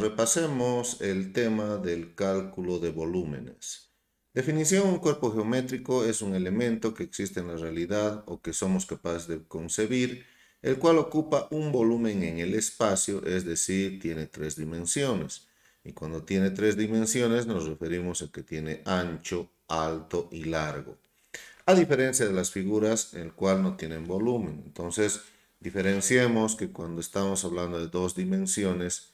repasemos el tema del cálculo de volúmenes. Definición, un cuerpo geométrico es un elemento que existe en la realidad o que somos capaces de concebir, el cual ocupa un volumen en el espacio, es decir, tiene tres dimensiones. Y cuando tiene tres dimensiones nos referimos a que tiene ancho, alto y largo. A diferencia de las figuras, el cual no tienen volumen. Entonces, diferenciemos que cuando estamos hablando de dos dimensiones,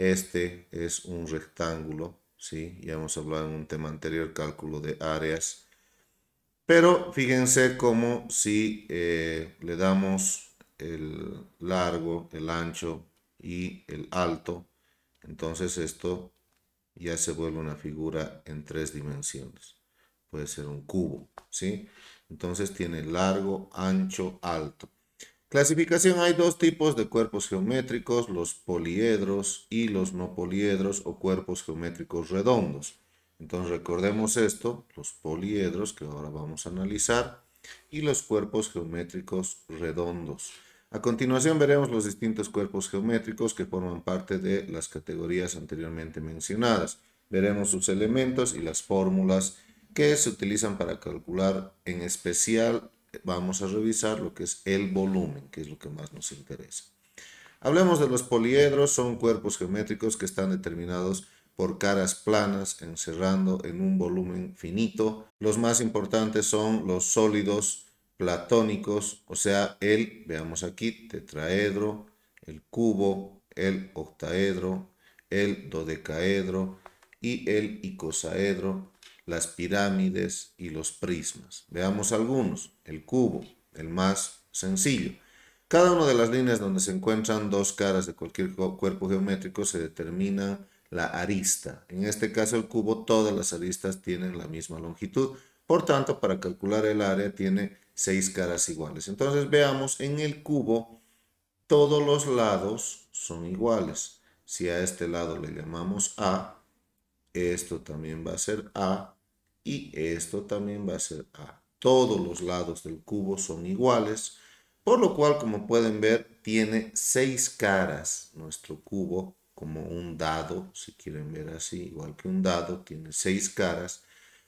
este es un rectángulo, ¿sí? Ya hemos hablado en un tema anterior, cálculo de áreas. Pero fíjense cómo si eh, le damos el largo, el ancho y el alto, entonces esto ya se vuelve una figura en tres dimensiones. Puede ser un cubo, ¿sí? Entonces tiene largo, ancho, alto. Clasificación hay dos tipos de cuerpos geométricos, los poliedros y los no poliedros o cuerpos geométricos redondos. Entonces recordemos esto, los poliedros que ahora vamos a analizar y los cuerpos geométricos redondos. A continuación veremos los distintos cuerpos geométricos que forman parte de las categorías anteriormente mencionadas. Veremos sus elementos y las fórmulas que se utilizan para calcular en especial vamos a revisar lo que es el volumen, que es lo que más nos interesa. Hablemos de los poliedros, son cuerpos geométricos que están determinados por caras planas encerrando en un volumen finito. Los más importantes son los sólidos platónicos, o sea, el, veamos aquí, tetraedro, el cubo, el octaedro, el dodecaedro y el icosaedro las pirámides y los prismas. Veamos algunos. El cubo, el más sencillo. Cada una de las líneas donde se encuentran dos caras de cualquier cuerpo geométrico se determina la arista. En este caso el cubo, todas las aristas tienen la misma longitud. Por tanto, para calcular el área tiene seis caras iguales. Entonces veamos, en el cubo todos los lados son iguales. Si a este lado le llamamos A, esto también va a ser A y esto también va a ser A. Todos los lados del cubo son iguales, por lo cual, como pueden ver, tiene seis caras nuestro cubo, como un dado, si quieren ver así, igual que un dado, tiene seis caras,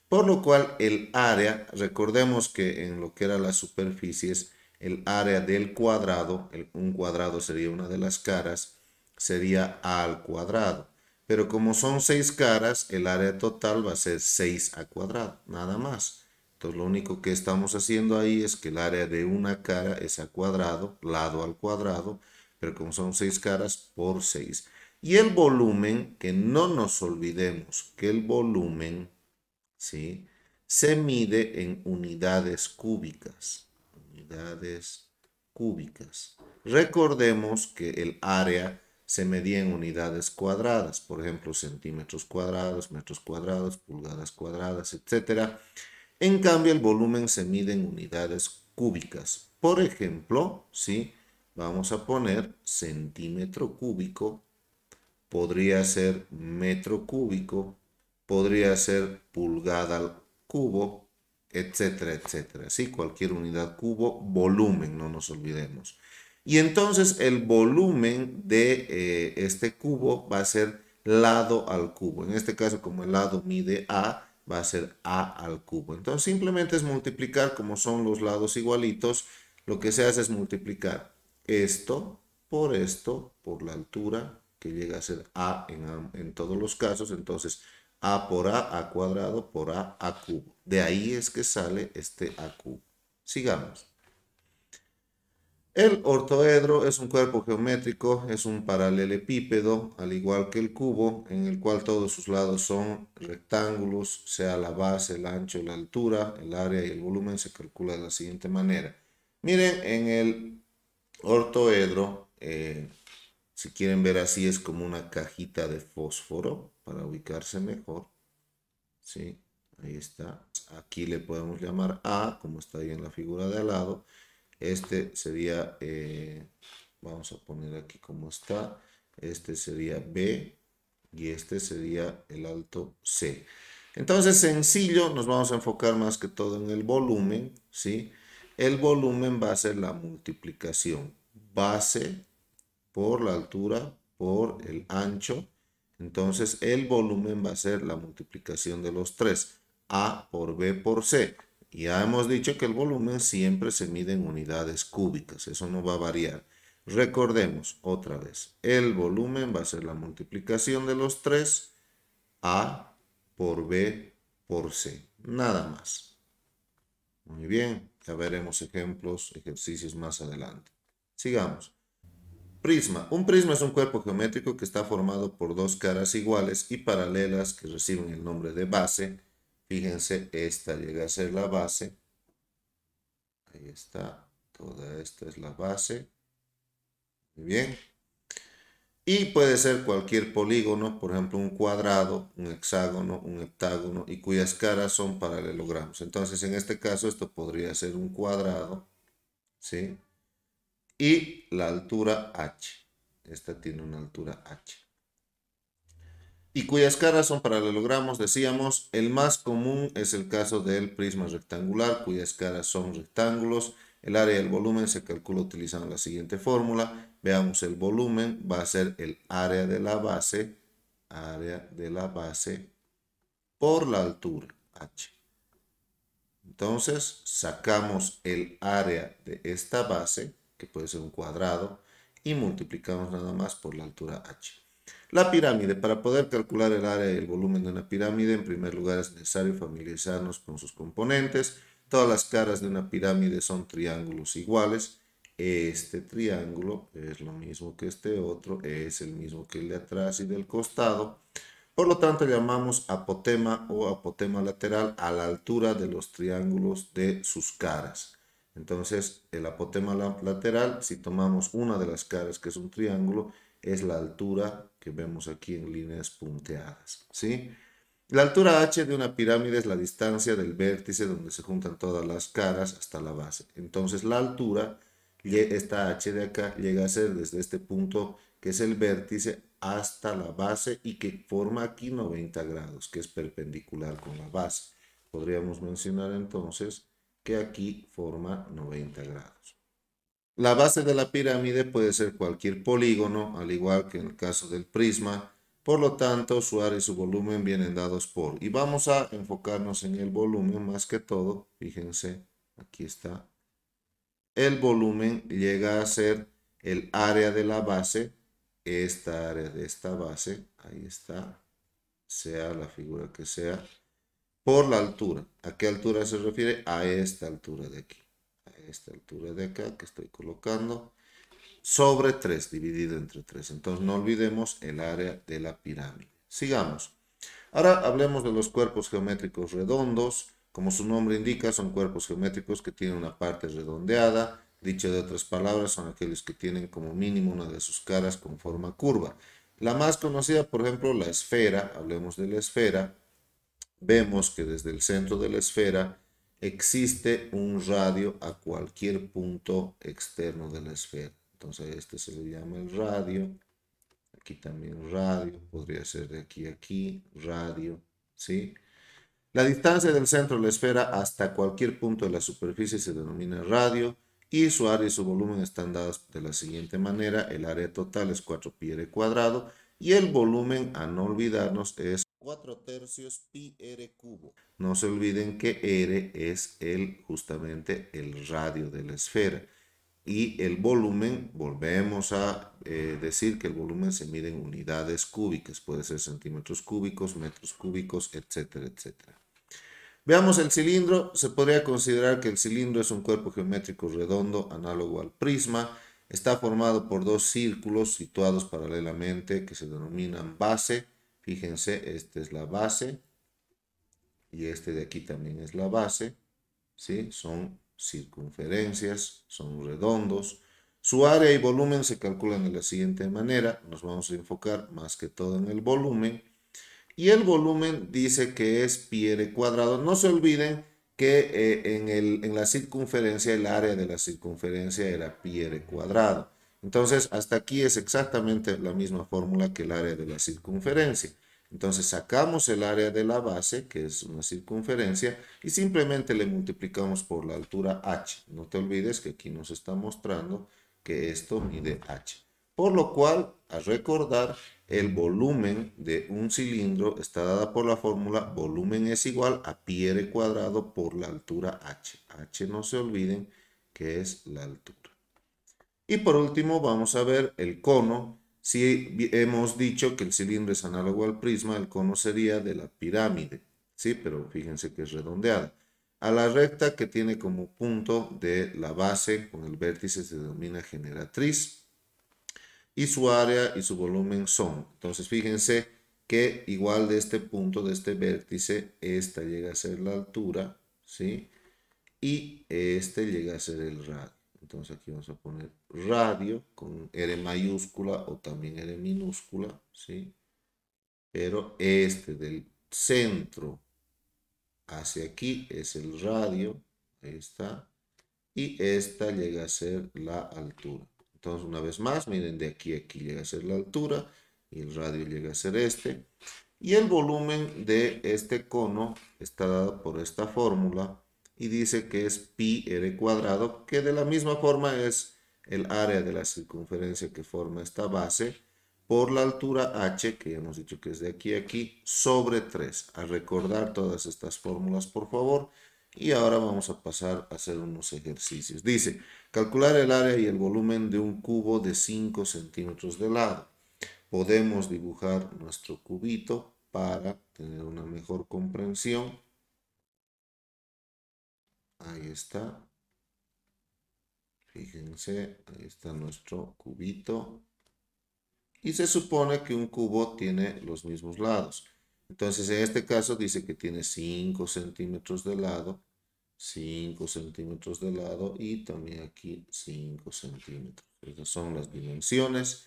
por lo cual el área, recordemos que en lo que eran las superficies, el área del cuadrado, un cuadrado sería una de las caras, sería A al cuadrado. Pero como son seis caras, el área total va a ser 6 a cuadrado, nada más. Entonces lo único que estamos haciendo ahí es que el área de una cara es a cuadrado, lado al cuadrado, pero como son seis caras, por 6. Y el volumen, que no nos olvidemos que el volumen, ¿sí? Se mide en unidades cúbicas. Unidades cúbicas. Recordemos que el área se medía en unidades cuadradas, por ejemplo, centímetros cuadrados, metros cuadrados, pulgadas cuadradas, etc. En cambio, el volumen se mide en unidades cúbicas. Por ejemplo, si vamos a poner centímetro cúbico, podría ser metro cúbico, podría ser pulgada al cubo, etcétera, etcétera. ¿sí? Cualquier unidad cubo, volumen, no nos olvidemos. Y entonces el volumen de eh, este cubo va a ser lado al cubo. En este caso, como el lado mide A, va a ser A al cubo. Entonces simplemente es multiplicar, como son los lados igualitos, lo que se hace es multiplicar esto por esto, por la altura, que llega a ser A en, a, en todos los casos. Entonces A por A, A cuadrado por A, A cubo. De ahí es que sale este A cubo. Sigamos. El ortoedro es un cuerpo geométrico, es un paralelepípedo, al igual que el cubo, en el cual todos sus lados son rectángulos, sea la base, el ancho, la altura, el área y el volumen se calcula de la siguiente manera. Miren, en el ortoedro, eh, si quieren ver así, es como una cajita de fósforo para ubicarse mejor. Sí, ahí está. Aquí le podemos llamar A, como está ahí en la figura de al lado. Este sería, eh, vamos a poner aquí como está, este sería B y este sería el alto C. Entonces, sencillo, nos vamos a enfocar más que todo en el volumen, ¿sí? El volumen va a ser la multiplicación base por la altura por el ancho. Entonces, el volumen va a ser la multiplicación de los tres, A por B por C. Ya hemos dicho que el volumen siempre se mide en unidades cúbicas, eso no va a variar. Recordemos otra vez, el volumen va a ser la multiplicación de los tres, A por B por C, nada más. Muy bien, ya veremos ejemplos, ejercicios más adelante. Sigamos. Prisma. Un prisma es un cuerpo geométrico que está formado por dos caras iguales y paralelas que reciben el nombre de base Fíjense, esta llega a ser la base. Ahí está. Toda esta es la base. Muy bien. Y puede ser cualquier polígono, por ejemplo un cuadrado, un hexágono, un heptágono y cuyas caras son paralelogramos. Entonces en este caso esto podría ser un cuadrado, ¿sí? Y la altura h. Esta tiene una altura h y cuyas caras son paralelogramos, decíamos, el más común es el caso del prisma rectangular, cuyas caras son rectángulos. El área y el volumen se calcula utilizando la siguiente fórmula. Veamos, el volumen va a ser el área de la base, área de la base por la altura, h. Entonces, sacamos el área de esta base, que puede ser un cuadrado, y multiplicamos nada más por la altura h. La pirámide. Para poder calcular el área y el volumen de una pirámide, en primer lugar es necesario familiarizarnos con sus componentes. Todas las caras de una pirámide son triángulos iguales. Este triángulo es lo mismo que este otro, es el mismo que el de atrás y del costado. Por lo tanto, llamamos apotema o apotema lateral a la altura de los triángulos de sus caras. Entonces, el apotema lateral, si tomamos una de las caras que es un triángulo, es la altura que vemos aquí en líneas punteadas. ¿sí? La altura h de una pirámide es la distancia del vértice donde se juntan todas las caras hasta la base. Entonces la altura, esta h de acá, llega a ser desde este punto que es el vértice hasta la base y que forma aquí 90 grados, que es perpendicular con la base. Podríamos mencionar entonces que aquí forma 90 grados. La base de la pirámide puede ser cualquier polígono, al igual que en el caso del prisma, por lo tanto su área y su volumen vienen dados por. Y vamos a enfocarnos en el volumen más que todo, fíjense, aquí está. El volumen llega a ser el área de la base, esta área de esta base, ahí está, sea la figura que sea, por la altura. ¿A qué altura se refiere? A esta altura de aquí esta altura de acá que estoy colocando, sobre 3, dividido entre 3. Entonces no olvidemos el área de la pirámide. Sigamos. Ahora hablemos de los cuerpos geométricos redondos. Como su nombre indica, son cuerpos geométricos que tienen una parte redondeada. Dicho de otras palabras, son aquellos que tienen como mínimo una de sus caras con forma curva. La más conocida, por ejemplo, la esfera. Hablemos de la esfera. Vemos que desde el centro de la esfera existe un radio a cualquier punto externo de la esfera. Entonces este se le llama el radio. Aquí también radio, podría ser de aquí a aquí, radio, ¿sí? La distancia del centro de la esfera hasta cualquier punto de la superficie se denomina radio y su área y su volumen están dados de la siguiente manera. El área total es 4 pi r cuadrado y el volumen, a no olvidarnos, es 4 tercios pi r cubo. No se olviden que r es el, justamente el radio de la esfera. Y el volumen, volvemos a eh, decir que el volumen se mide en unidades cúbicas, puede ser centímetros cúbicos, metros cúbicos, etcétera, etcétera. Veamos el cilindro, se podría considerar que el cilindro es un cuerpo geométrico redondo análogo al prisma, está formado por dos círculos situados paralelamente que se denominan base Fíjense, esta es la base y este de aquí también es la base. ¿sí? Son circunferencias, son redondos. Su área y volumen se calculan de la siguiente manera. Nos vamos a enfocar más que todo en el volumen. Y el volumen dice que es r cuadrado. No se olviden que eh, en, en, la circunferencia, el área de la circunferencia era r cuadrado. Entonces, hasta aquí es exactamente la misma fórmula que el área de la circunferencia. Entonces, sacamos el área de la base, que es una circunferencia, y simplemente le multiplicamos por la altura h. No te olvides que aquí nos está mostrando que esto mide h. Por lo cual, a recordar, el volumen de un cilindro está dada por la fórmula volumen es igual a pi r cuadrado por la altura h. h no se olviden que es la altura. Y por último vamos a ver el cono. Si hemos dicho que el cilindro es análogo al prisma, el cono sería de la pirámide. Sí, pero fíjense que es redondeada. A la recta que tiene como punto de la base con el vértice se denomina generatriz. Y su área y su volumen son. Entonces fíjense que igual de este punto, de este vértice, esta llega a ser la altura. ¿sí? Y este llega a ser el radio. Entonces aquí vamos a poner radio con R mayúscula o también R minúscula, ¿sí? Pero este del centro hacia aquí es el radio, ahí está, y esta llega a ser la altura. Entonces, una vez más, miren, de aquí a aquí llega a ser la altura y el radio llega a ser este. Y el volumen de este cono está dado por esta fórmula y dice que es pi r cuadrado, que de la misma forma es el área de la circunferencia que forma esta base por la altura h, que ya hemos dicho que es de aquí a aquí, sobre 3. A recordar todas estas fórmulas, por favor. Y ahora vamos a pasar a hacer unos ejercicios. Dice, calcular el área y el volumen de un cubo de 5 centímetros de lado. Podemos dibujar nuestro cubito para tener una mejor comprensión. Ahí está. Fíjense, ahí está nuestro cubito. Y se supone que un cubo tiene los mismos lados. Entonces, en este caso dice que tiene 5 centímetros de lado, 5 centímetros de lado y también aquí 5 centímetros. Estas son las dimensiones.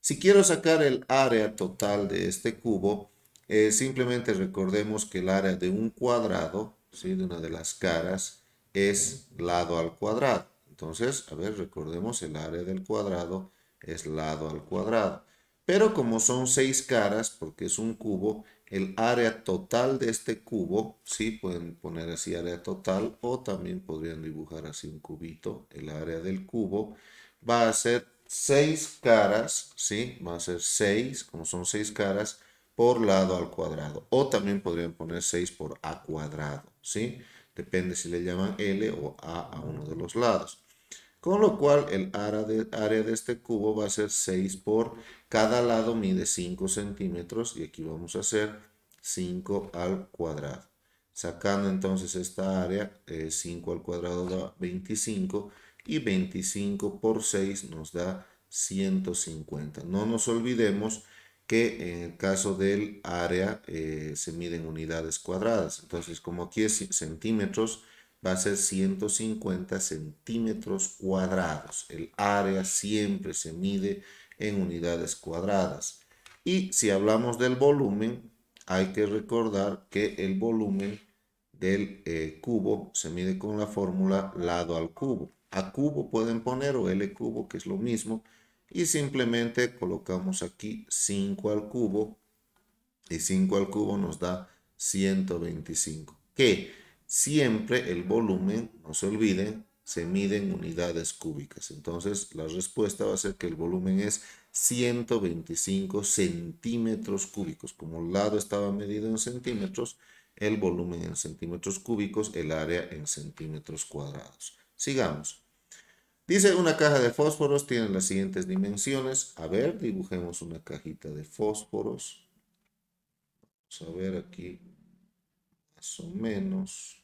Si quiero sacar el área total de este cubo, eh, simplemente recordemos que el área de un cuadrado, de una de las caras, es lado al cuadrado. Entonces, a ver, recordemos el área del cuadrado es lado al cuadrado. Pero como son seis caras, porque es un cubo, el área total de este cubo, sí, pueden poner así área total o también podrían dibujar así un cubito, el área del cubo, va a ser seis caras, sí, va a ser seis, como son seis caras, por lado al cuadrado. O también podrían poner seis por a cuadrado, sí. Depende si le llaman L o A a uno de los lados. Con lo cual el área de, área de este cubo va a ser 6 por cada lado mide 5 centímetros y aquí vamos a hacer 5 al cuadrado. Sacando entonces esta área, 5 eh, al cuadrado da 25 y 25 por 6 nos da 150. No nos olvidemos que en el caso del área eh, se miden unidades cuadradas. Entonces como aquí es centímetros, va a ser 150 centímetros cuadrados. El área siempre se mide en unidades cuadradas. Y si hablamos del volumen, hay que recordar que el volumen del eh, cubo se mide con la fórmula lado al cubo. A cubo pueden poner o L cubo, que es lo mismo. Y simplemente colocamos aquí 5 al cubo. Y 5 al cubo nos da 125. ¿Qué? Siempre el volumen, no se olviden, se mide en unidades cúbicas. Entonces la respuesta va a ser que el volumen es 125 centímetros cúbicos. Como el lado estaba medido en centímetros, el volumen en centímetros cúbicos, el área en centímetros cuadrados. Sigamos. Dice una caja de fósforos tiene las siguientes dimensiones. A ver, dibujemos una cajita de fósforos. Vamos a ver aquí o menos.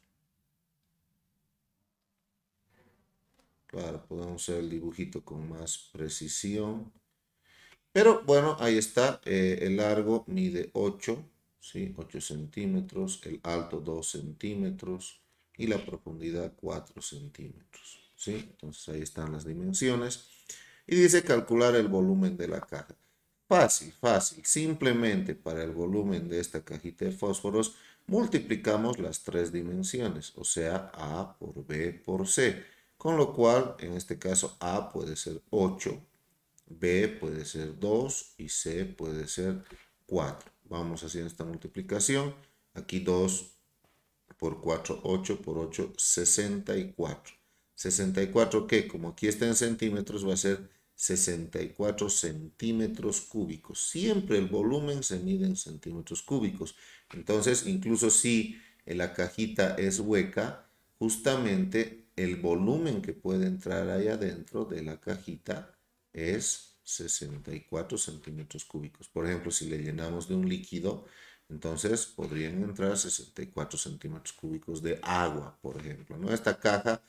Claro, podemos hacer el dibujito con más precisión. Pero bueno, ahí está. Eh, el largo mide 8, 8 centímetros. El alto 2 centímetros. Y la profundidad 4 centímetros. Entonces ahí están las dimensiones. Y dice calcular el volumen de la caja Fácil, fácil. Simplemente para el volumen de esta cajita de fósforos multiplicamos las tres dimensiones, o sea, A por B por C. Con lo cual, en este caso, A puede ser 8, B puede ser 2 y C puede ser 4. Vamos haciendo esta multiplicación. Aquí 2 por 4, 8 por 8, 64. 64 que, como aquí está en centímetros, va a ser 64 centímetros cúbicos. Siempre el volumen se mide en centímetros cúbicos. Entonces, incluso si la cajita es hueca, justamente el volumen que puede entrar ahí adentro de la cajita es 64 centímetros cúbicos. Por ejemplo, si le llenamos de un líquido, entonces podrían entrar 64 centímetros cúbicos de agua, por ejemplo. ¿no? Esta caja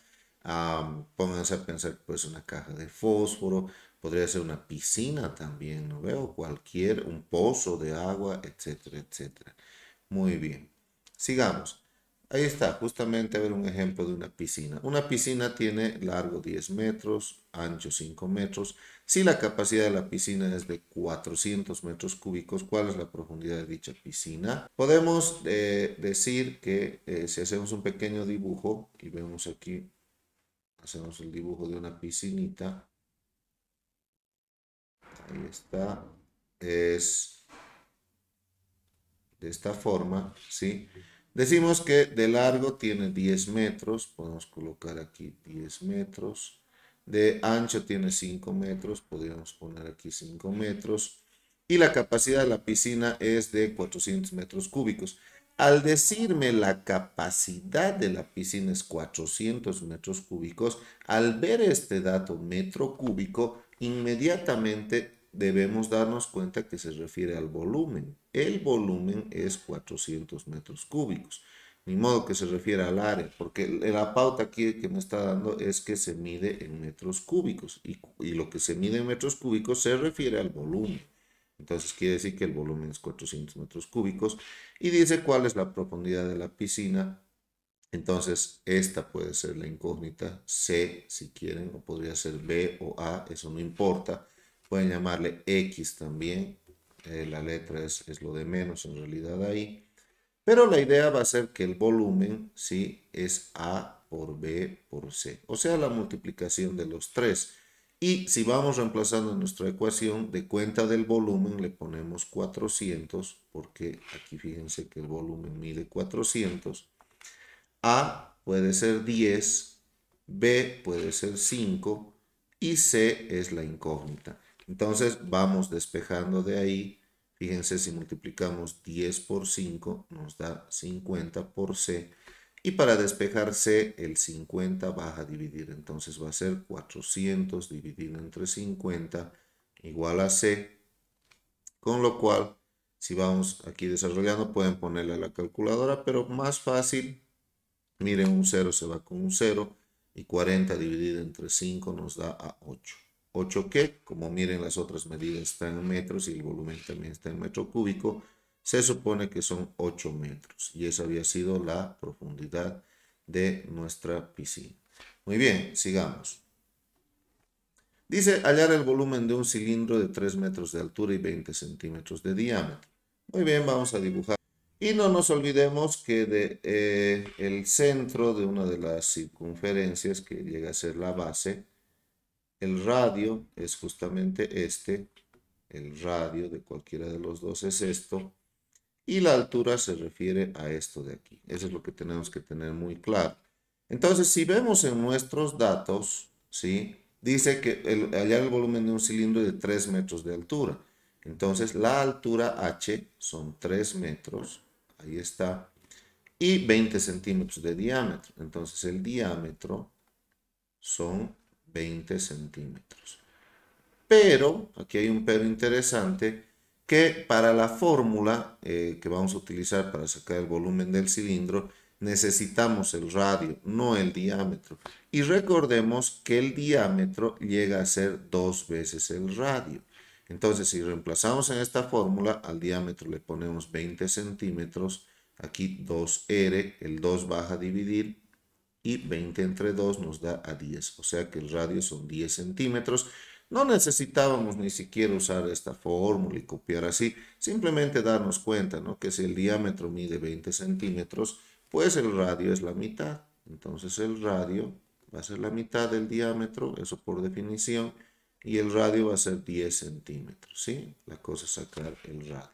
pónganse a pensar, pues una caja de fósforo, podría ser una piscina también, ¿no veo? Cualquier, un pozo de agua, etcétera, etcétera. Muy bien. Sigamos. Ahí está, justamente a ver un ejemplo de una piscina. Una piscina tiene largo 10 metros, ancho 5 metros. Si la capacidad de la piscina es de 400 metros cúbicos, ¿cuál es la profundidad de dicha piscina? Podemos eh, decir que eh, si hacemos un pequeño dibujo y vemos aquí Hacemos el dibujo de una piscinita. Ahí está. Es de esta forma, ¿sí? Decimos que de largo tiene 10 metros. Podemos colocar aquí 10 metros. De ancho tiene 5 metros. Podríamos poner aquí 5 metros. Y la capacidad de la piscina es de 400 metros cúbicos. Al decirme la capacidad de la piscina es 400 metros cúbicos, al ver este dato metro cúbico, inmediatamente debemos darnos cuenta que se refiere al volumen. El volumen es 400 metros cúbicos. Ni modo que se refiere al área, porque la pauta aquí que me está dando es que se mide en metros cúbicos y, y lo que se mide en metros cúbicos se refiere al volumen. Entonces quiere decir que el volumen es 400 metros cúbicos y dice cuál es la profundidad de la piscina. Entonces esta puede ser la incógnita C si quieren o podría ser B o A, eso no importa. Pueden llamarle X también, eh, la letra es, es lo de menos en realidad ahí. Pero la idea va a ser que el volumen sí es A por B por C, o sea la multiplicación de los tres. Y si vamos reemplazando nuestra ecuación de cuenta del volumen, le ponemos 400, porque aquí fíjense que el volumen mide 400. A puede ser 10, B puede ser 5 y C es la incógnita. Entonces vamos despejando de ahí. Fíjense si multiplicamos 10 por 5 nos da 50 por C y para despejarse el 50 va a dividir, entonces va a ser 400 dividido entre 50 igual a C. Con lo cual, si vamos aquí desarrollando, pueden ponerle a la calculadora, pero más fácil, miren, un 0 se va con un 0 y 40 dividido entre 5 nos da a 8. 8 que, como miren, las otras medidas están en metros y el volumen también está en metro cúbico, se supone que son 8 metros y esa había sido la profundidad de nuestra piscina. Muy bien, sigamos. Dice hallar el volumen de un cilindro de 3 metros de altura y 20 centímetros de diámetro. Muy bien, vamos a dibujar. Y no nos olvidemos que de, eh, el centro de una de las circunferencias que llega a ser la base, el radio es justamente este, el radio de cualquiera de los dos es esto, y la altura se refiere a esto de aquí. Eso es lo que tenemos que tener muy claro. Entonces, si vemos en nuestros datos, ¿sí? dice que allá el volumen de un cilindro es de 3 metros de altura. Entonces, la altura H son 3 metros, ahí está, y 20 centímetros de diámetro. Entonces, el diámetro son 20 centímetros. Pero, aquí hay un pero interesante, que para la fórmula eh, que vamos a utilizar para sacar el volumen del cilindro, necesitamos el radio, no el diámetro. Y recordemos que el diámetro llega a ser dos veces el radio. Entonces, si reemplazamos en esta fórmula, al diámetro le ponemos 20 centímetros, aquí 2R, el 2 baja a dividir, y 20 entre 2 nos da a 10. O sea que el radio son 10 centímetros. No necesitábamos ni siquiera usar esta fórmula y copiar así, simplemente darnos cuenta ¿no? que si el diámetro mide 20 centímetros, pues el radio es la mitad. Entonces el radio va a ser la mitad del diámetro, eso por definición, y el radio va a ser 10 centímetros. ¿sí? La cosa es sacar el radio.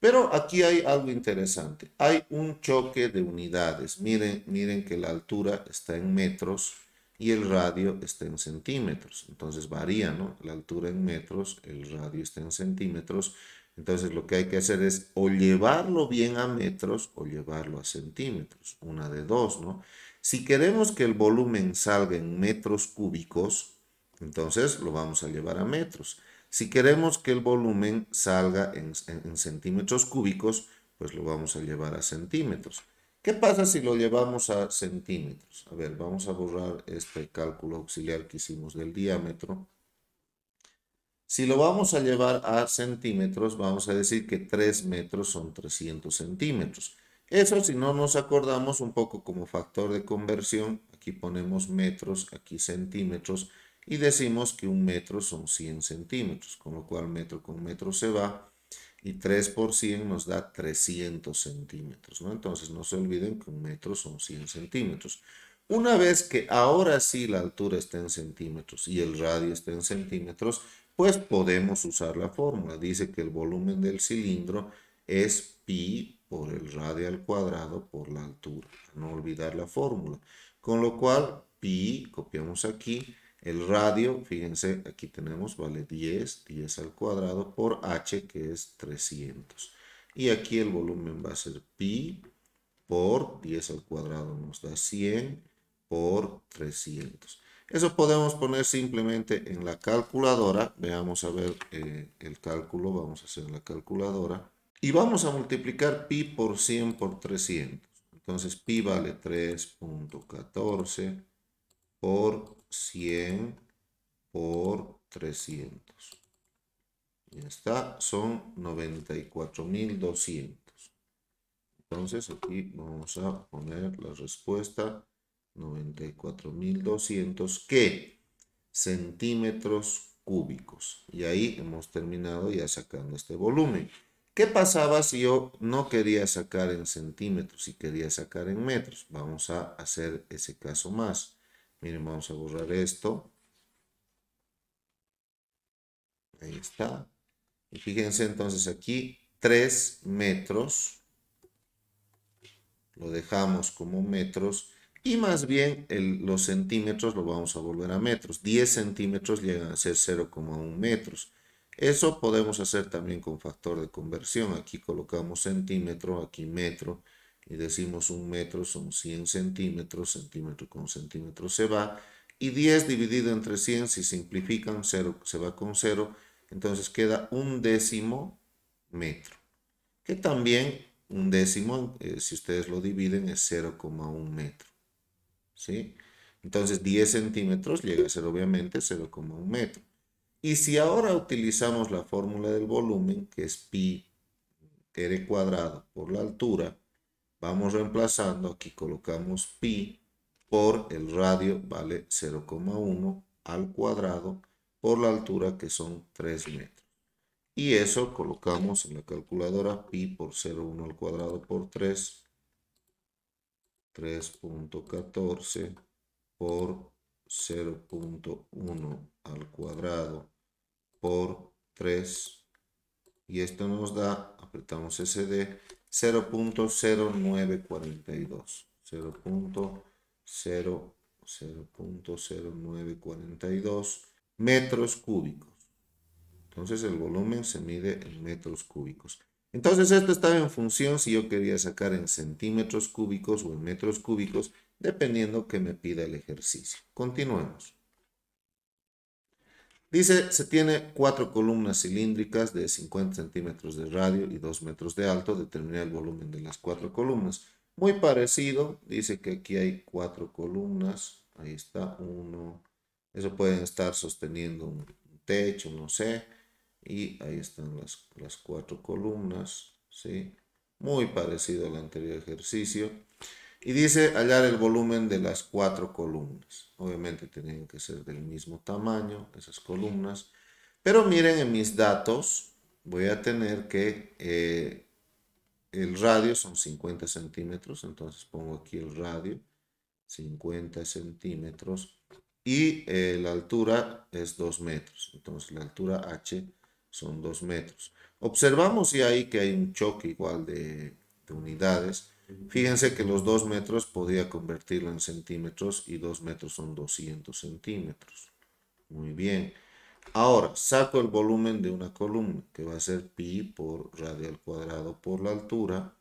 Pero aquí hay algo interesante. Hay un choque de unidades. Miren, miren que la altura está en metros y el radio está en centímetros. Entonces varía, ¿no? La altura en metros, el radio está en centímetros. Entonces lo que hay que hacer es o llevarlo bien a metros o llevarlo a centímetros, una de dos, ¿no? Si queremos que el volumen salga en metros cúbicos, entonces lo vamos a llevar a metros. Si queremos que el volumen salga en, en centímetros cúbicos, pues lo vamos a llevar a centímetros. ¿Qué pasa si lo llevamos a centímetros? A ver, vamos a borrar este cálculo auxiliar que hicimos del diámetro. Si lo vamos a llevar a centímetros, vamos a decir que 3 metros son 300 centímetros. Eso si no nos acordamos un poco como factor de conversión, aquí ponemos metros, aquí centímetros, y decimos que un metro son 100 centímetros, con lo cual metro con metro se va, y 3 por 100 nos da 300 centímetros, ¿no? Entonces no se olviden que un metro son 100 centímetros. Una vez que ahora sí la altura está en centímetros y el radio está en centímetros, pues podemos usar la fórmula. Dice que el volumen del cilindro es pi por el radio al cuadrado por la altura. No olvidar la fórmula. Con lo cual, pi, copiamos aquí, el radio, fíjense, aquí tenemos, vale 10, 10 al cuadrado por h, que es 300. Y aquí el volumen va a ser pi por 10 al cuadrado nos da 100 por 300. Eso podemos poner simplemente en la calculadora. Veamos a ver eh, el cálculo. Vamos a hacer la calculadora. Y vamos a multiplicar pi por 100 por 300. Entonces pi vale 3.14 por 100 por 300. Ya está, son 94.200. Entonces aquí vamos a poner la respuesta 94.200 que centímetros cúbicos. Y ahí hemos terminado ya sacando este volumen. ¿Qué pasaba si yo no quería sacar en centímetros y quería sacar en metros? Vamos a hacer ese caso más. Miren, vamos a borrar esto. Ahí está. Y fíjense entonces aquí, 3 metros. Lo dejamos como metros. Y más bien los centímetros lo vamos a volver a metros. 10 centímetros llegan a ser 0,1 metros. Eso podemos hacer también con factor de conversión. Aquí colocamos centímetro, aquí metro y decimos un metro son 100 centímetros, centímetro con centímetro se va, y 10 dividido entre 100, si simplifican, 0 se va con 0, entonces queda un décimo metro, que también un décimo, eh, si ustedes lo dividen, es 0,1 metro, ¿sí? Entonces 10 centímetros llega a ser obviamente 0,1 metro. Y si ahora utilizamos la fórmula del volumen, que es pi r cuadrado por la altura, Vamos reemplazando, aquí colocamos pi por el radio, vale 0,1 al cuadrado por la altura que son 3 metros. Y eso colocamos en la calculadora pi por 0,1 al cuadrado por 3, 3.14 por 0.1 al cuadrado por 3. Y esto nos da, apretamos SD, 0.0942. metros cúbicos. Entonces el volumen se mide en metros cúbicos. Entonces esto estaba en función si yo quería sacar en centímetros cúbicos o en metros cúbicos, dependiendo que me pida el ejercicio. Continuemos. Dice, se tiene cuatro columnas cilíndricas de 50 centímetros de radio y 2 metros de alto. Determina el volumen de las cuatro columnas. Muy parecido, dice que aquí hay cuatro columnas. Ahí está, uno. Eso pueden estar sosteniendo un techo, no sé. Y ahí están las, las cuatro columnas, ¿sí? Muy parecido al anterior ejercicio. Y dice hallar el volumen de las cuatro columnas. Obviamente tienen que ser del mismo tamaño esas columnas. Pero miren en mis datos, voy a tener que eh, el radio son 50 centímetros. Entonces pongo aquí el radio, 50 centímetros. Y eh, la altura es 2 metros. Entonces la altura H son 2 metros. Observamos ya ahí que hay un choque igual de unidades Fíjense que los 2 metros podía convertirlo en centímetros y 2 metros son 200 centímetros. Muy bien. Ahora, saco el volumen de una columna, que va a ser pi por radio al cuadrado por la altura.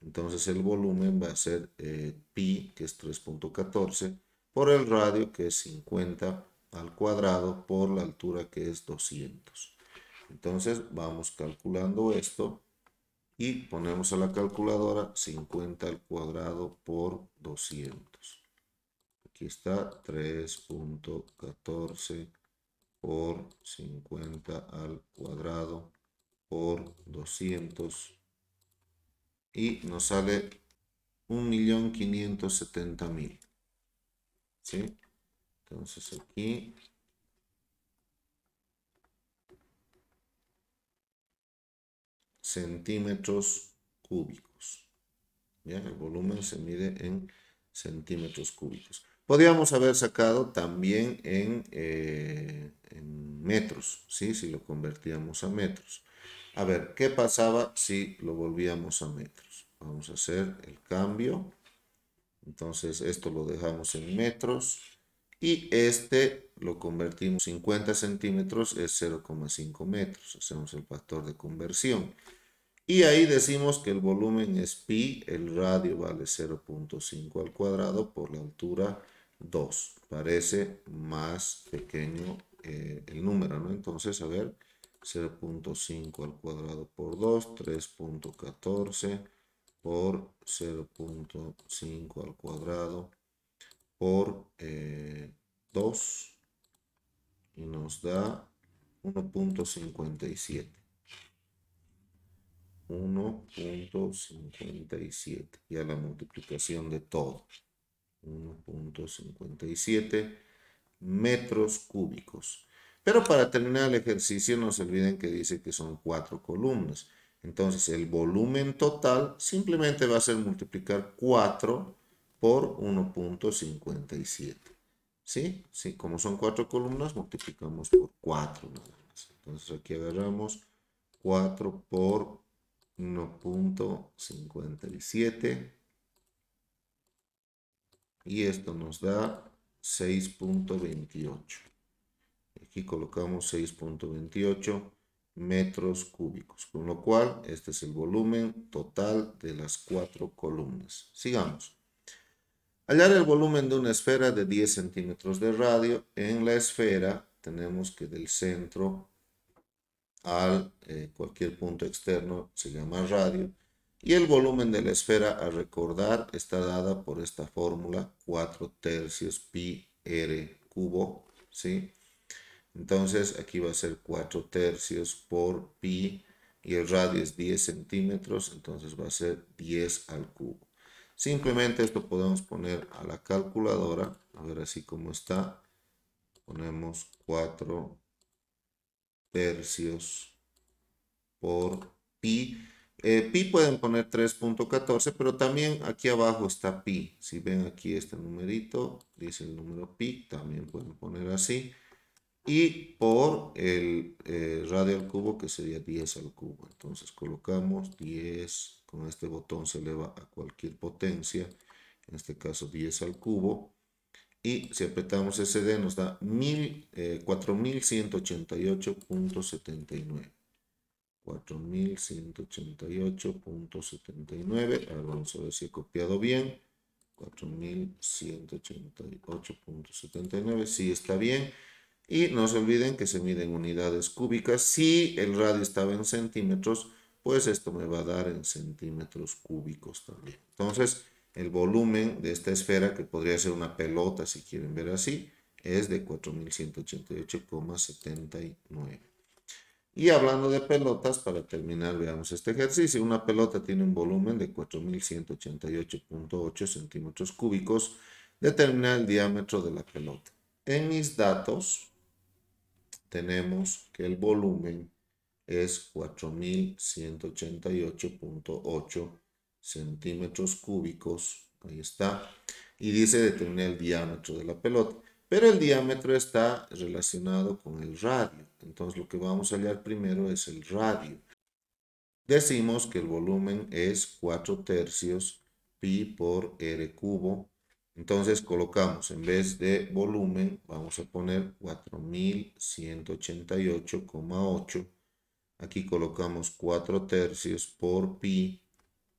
Entonces el volumen va a ser eh, pi, que es 3.14, por el radio, que es 50 al cuadrado, por la altura, que es 200. Entonces vamos calculando esto y ponemos a la calculadora 50 al cuadrado por 200. Aquí está 3.14 por 50 al cuadrado por 200 y nos sale 1.570.000. ¿Sí? Entonces aquí centímetros cúbicos. El volumen se mide en centímetros cúbicos. Podríamos haber sacado también eh, en, metros, ¿sí? si lo convertíamos a metros. A ver, ¿qué pasaba si lo volvíamos a metros? Vamos a hacer el cambio. Entonces esto lo dejamos en metros y este lo convertimos 50 centímetros es 0,5 metros. Hacemos el factor de conversión. Y ahí decimos que el volumen es pi, el radio vale 0.5 al cuadrado por la altura 2. Parece más pequeño eh, el número, ¿no? Entonces, a ver, 0.5 al cuadrado por 2, 3.14 por 0.5 al cuadrado por 2 eh, y nos da 1.57. 1.57. a la multiplicación de todo. 1.57 metros cúbicos. Pero para terminar el ejercicio no se olviden que dice que son cuatro columnas. Entonces el volumen total simplemente va a ser multiplicar 4 por 1.57. ¿Sí? ¿Sí? Como son cuatro columnas, multiplicamos por 4 Entonces aquí agarramos 4 por 1.57. Y esto nos da 6.28. Aquí colocamos 6.28 metros cúbicos, con lo cual este es el volumen total de las cuatro columnas. Sigamos. Hallar el volumen de una esfera de 10 centímetros de radio. En la esfera tenemos que del centro al eh, cualquier punto externo se llama radio. Y el volumen de la esfera a recordar está dada por esta fórmula 4 tercios pi r cubo. ¿sí? Entonces aquí va a ser 4 tercios por pi y el radio es 10 centímetros, entonces va a ser 10 al cubo. Simplemente esto podemos poner a la calculadora, a ver así como está. Ponemos 4 tercios por pi. Eh, pi pueden poner 3.14, pero también aquí abajo está pi. Si ven aquí este numerito, dice el número pi, también pueden poner así. Y por el eh, radio al cubo, que sería 10 al cubo. Entonces colocamos 10, con este botón se eleva a cualquier potencia, en este caso 10 al cubo. Y si apretamos SD nos da 4188.79. 4188.79. Eh, vamos a ver si he copiado bien. 4188.79. Sí, está bien. Y no se olviden que se miden unidades cúbicas. Si el radio estaba en centímetros, pues esto me va a dar en centímetros cúbicos también. Entonces, el volumen de esta esfera, que podría ser una pelota si quieren ver así, es de 4188,79. Y hablando de pelotas, para terminar, veamos este ejercicio. Una pelota tiene un volumen de 4188.8 centímetros cúbicos. determina el diámetro de la pelota. En mis datos tenemos que el volumen es 4188.8 centímetros cúbicos. Ahí está. Y dice determinar el diámetro de la pelota. Pero el diámetro está relacionado con el radio. Entonces lo que vamos a hallar primero es el radio. Decimos que el volumen es 4 tercios pi por r cubo. Entonces colocamos en vez de volumen, vamos a poner 4188,8. Aquí colocamos 4 tercios por pi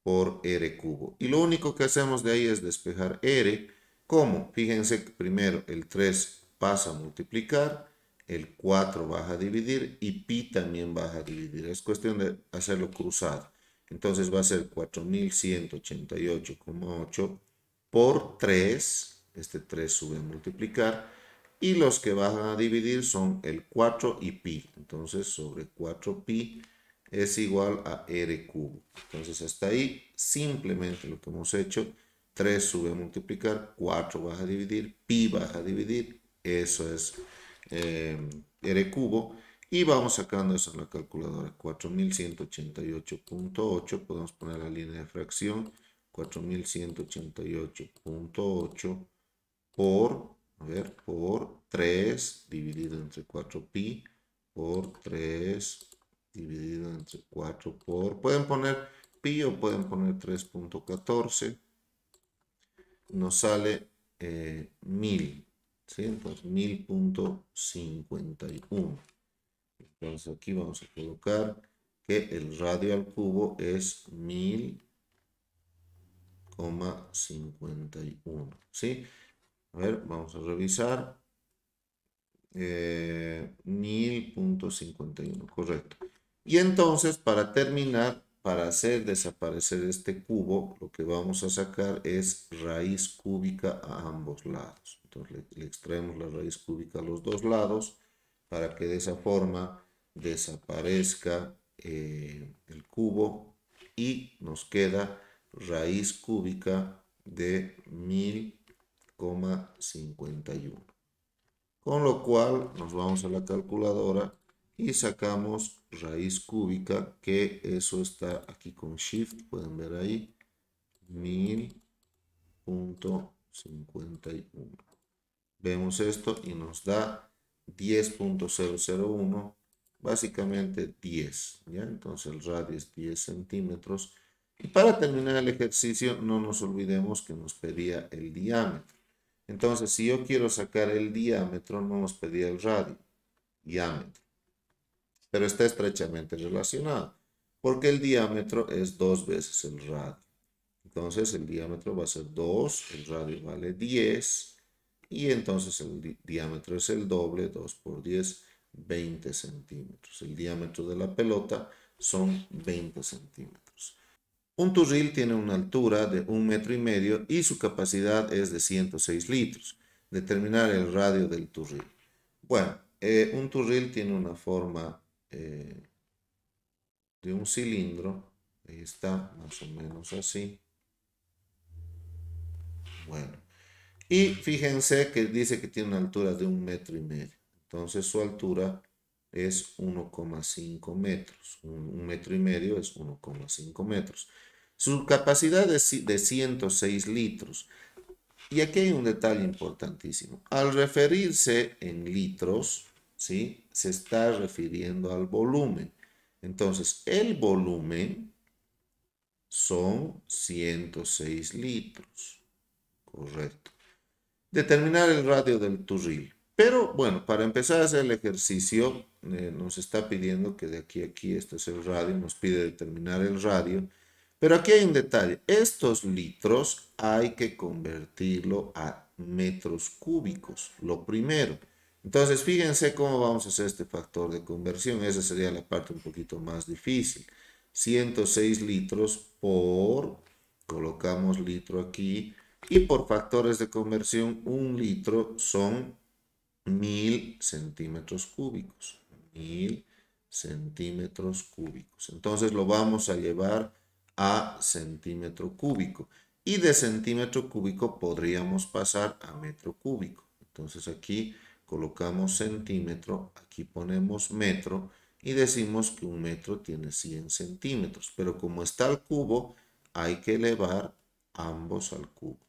por r cubo. Y lo único que hacemos de ahí es despejar r. como Fíjense que primero el 3 pasa a multiplicar, el 4 baja a dividir y pi también baja a dividir. Es cuestión de hacerlo cruzado. Entonces va a ser 4188,8 por 3. Este 3 sube a multiplicar. Y los que bajan a dividir son el 4 y pi. Entonces sobre 4 pi es igual a r cubo. Entonces hasta ahí simplemente lo que hemos hecho, 3 sube a multiplicar, 4 vas a dividir, pi vas a dividir, eso es eh, r cubo. Y vamos sacando eso en la calculadora, 4188.8, podemos poner la línea de fracción, 4188.8 por, a ver, por 3 dividido entre 4pi por 3 dividido entre 4 por... Pueden poner pi o pueden poner 3.14. Nos sale 1000. Eh, Entonces 1000.51. Entonces aquí vamos a colocar que el radio al cubo es 1000,51. ¿sí? A ver, vamos a revisar. 1000.51, eh, correcto. Y entonces, para terminar, para hacer desaparecer este cubo, lo que vamos a sacar es raíz cúbica a ambos lados. Entonces le, extraemos la raíz cúbica a los dos lados para que de esa forma desaparezca eh, el cubo y nos queda raíz cúbica de 10,51. Con lo cual nos vamos a la calculadora y sacamos raíz cúbica, que eso está aquí con Shift, pueden ver ahí, 1000.51. Vemos esto y nos da 10.001, básicamente 10, ¿ya? Entonces el radio es 10 centímetros. Y para terminar el ejercicio, no nos olvidemos que nos pedía el diámetro. Entonces, si yo quiero sacar el diámetro, no nos pedía el radio, diámetro pero está estrechamente relacionado, porque el diámetro es dos veces el radio. Entonces el diámetro va a ser 2, el radio vale 10, y entonces el diámetro es el doble, 2 por 10, 20 centímetros. El diámetro de la pelota son 20 centímetros. Un turril tiene una altura de un metro y medio y su capacidad es de 106 litros. Determinar el radio del turril. Bueno, eh, un turril tiene una forma eh, de un cilindro. Ahí está, más o menos así. Bueno. Y fíjense que dice que tiene una altura de un metro y medio. Entonces su altura es 1,5 metros. Un, un, metro y medio es 1,5 metros. Su capacidad es de 106 litros. Y aquí hay un detalle importantísimo. Al referirse en litros, ¿sí? Se está refiriendo al volumen. Entonces, el volumen son 106 litros, correcto. Determinar el radio del turril. Pero bueno, para empezar a hacer el ejercicio, eh, nos está pidiendo que de aquí a aquí, esto es el radio, nos pide determinar el radio. Pero aquí hay un detalle, estos litros hay que convertirlo a metros cúbicos, lo primero. Entonces, fíjense cómo vamos a hacer este factor de conversión. Esa sería la parte un poquito más difícil. 106 litros por, colocamos litro aquí, y por factores de conversión, un litro son 1000 centímetros cúbicos. 1000 centímetros cúbicos. Entonces lo vamos a llevar a centímetro cúbico. Y de centímetro cúbico podríamos pasar a metro cúbico. Entonces aquí colocamos centímetro, aquí ponemos metro y decimos que un metro tiene 100 centímetros. Pero como está al cubo, hay que elevar ambos al cubo.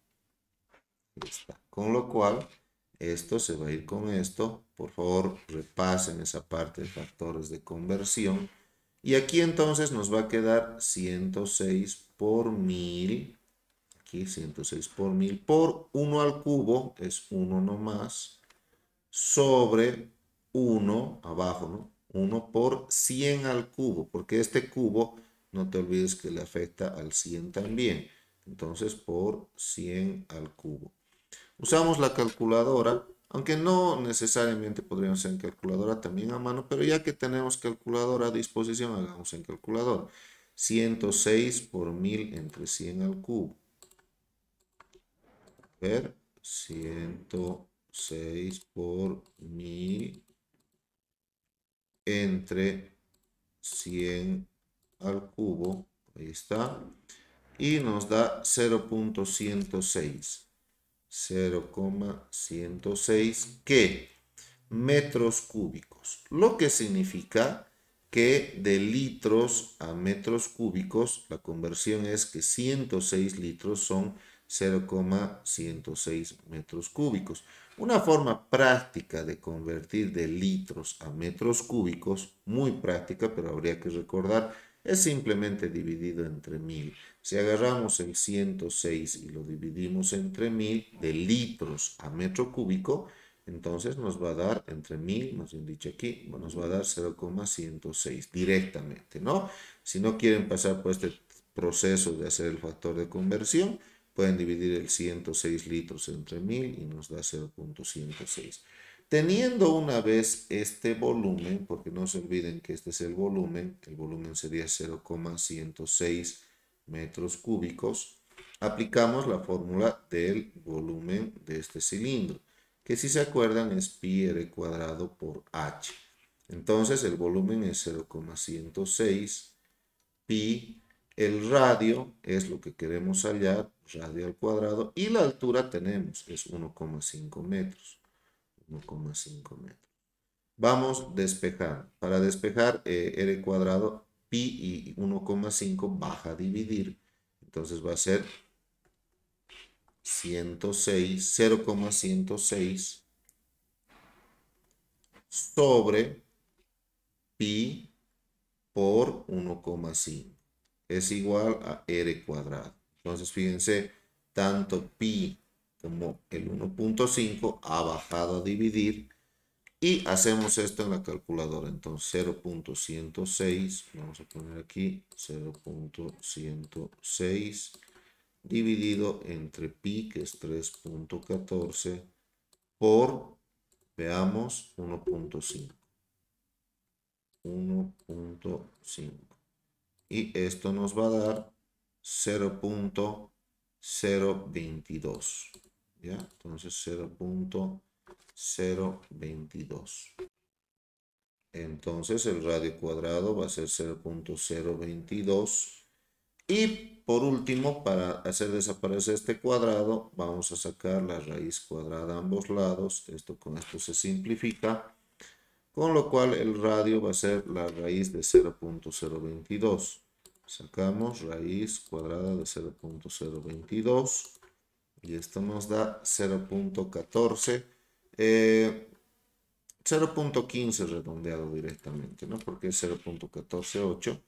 Con lo cual, esto se va a ir con esto. Por favor, repasen esa parte de factores de conversión. Y aquí entonces nos va a quedar 106 por 1000. Aquí 106 por 1000 por 1 al cubo es 1 nomás sobre 1, abajo, ¿no? 1 por 100 al cubo, porque este cubo, no te olvides que le afecta al 100 también. Entonces, por 100 al cubo. Usamos la calculadora, aunque no necesariamente podríamos hacer en calculadora también a mano, pero ya que tenemos calculadora a disposición, hagamos en calculadora. 106 por 1000 entre 100 al cubo. A ver, 100 6 por 1000 entre 100 al cubo, ahí está, y nos da 0.106, 0.106 que metros cúbicos, lo que significa que de litros a metros cúbicos, la conversión es que 106 litros son 0,106 metros cúbicos. Una forma práctica de convertir de litros a metros cúbicos, muy práctica, pero habría que recordar, es simplemente dividido entre 1000. Si agarramos el 106 y lo dividimos entre 1000 de litros a metro cúbico, entonces nos va a dar entre 1000, nos bien dicho aquí, nos va a dar 0,106 directamente, ¿no? Si no quieren pasar por este proceso de hacer el factor de conversión, Pueden dividir el 106 litros entre 1000 y nos da 0.106. Teniendo una vez este volumen, porque no se olviden que este es el volumen, el volumen sería 0,106 metros cúbicos, aplicamos la fórmula del volumen de este cilindro, que si se acuerdan es pi r cuadrado por h. Entonces el volumen es 0,106 pi. El radio es lo que queremos hallar radio al cuadrado y la altura tenemos, es 1,5 metros. 1,5 metros. Vamos despejar. Para despejar eh, R cuadrado, pi y 1,5 baja a dividir. Entonces va a ser 106, 0,106 sobre pi por 1,5 es igual a r cuadrado. Entonces, fíjense, tanto pi como el 1.5 ha bajado a dividir. Y hacemos esto en la calculadora. Entonces 0.106, vamos a poner aquí 0.106 dividido entre pi, que es 3.14, por, veamos, 1.5. 1.5. Y esto nos va a dar 0.022. ¿Ya? Entonces 0.022. Entonces el radio cuadrado va a ser 0.022. Y por último, para hacer desaparecer este cuadrado, vamos a sacar la raíz cuadrada a ambos lados. Esto con esto se simplifica. Con lo cual el radio va a ser la raíz de 0.022. Sacamos raíz cuadrada de 0.022 y esto nos da 0.14. 0.15 eh, redondeado directamente, ¿no? Porque es 0.148,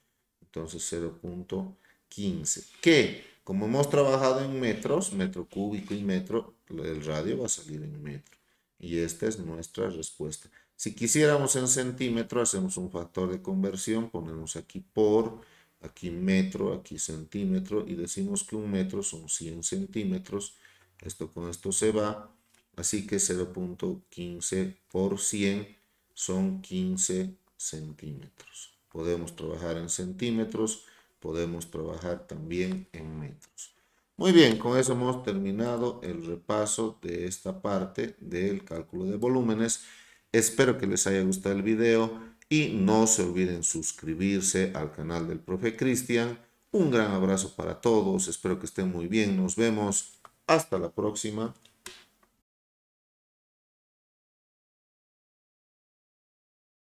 entonces 0.15. Que, como hemos trabajado en metros, metro cúbico y metro, el radio va a salir en metro. Y esta es nuestra respuesta. Si quisiéramos en centímetro, hacemos un factor de conversión, ponemos aquí por aquí metro, aquí centímetro, y decimos que un metro son 100 centímetros, esto con esto se va, así que 0.15 por 100 son 15 centímetros. Podemos trabajar en centímetros, podemos trabajar también en metros. Muy bien, con eso hemos terminado el repaso de esta parte del cálculo de volúmenes. Espero que les haya gustado el video y no se olviden suscribirse al canal del profe Cristian. Un gran abrazo para todos, espero que estén muy bien, nos vemos, hasta la próxima.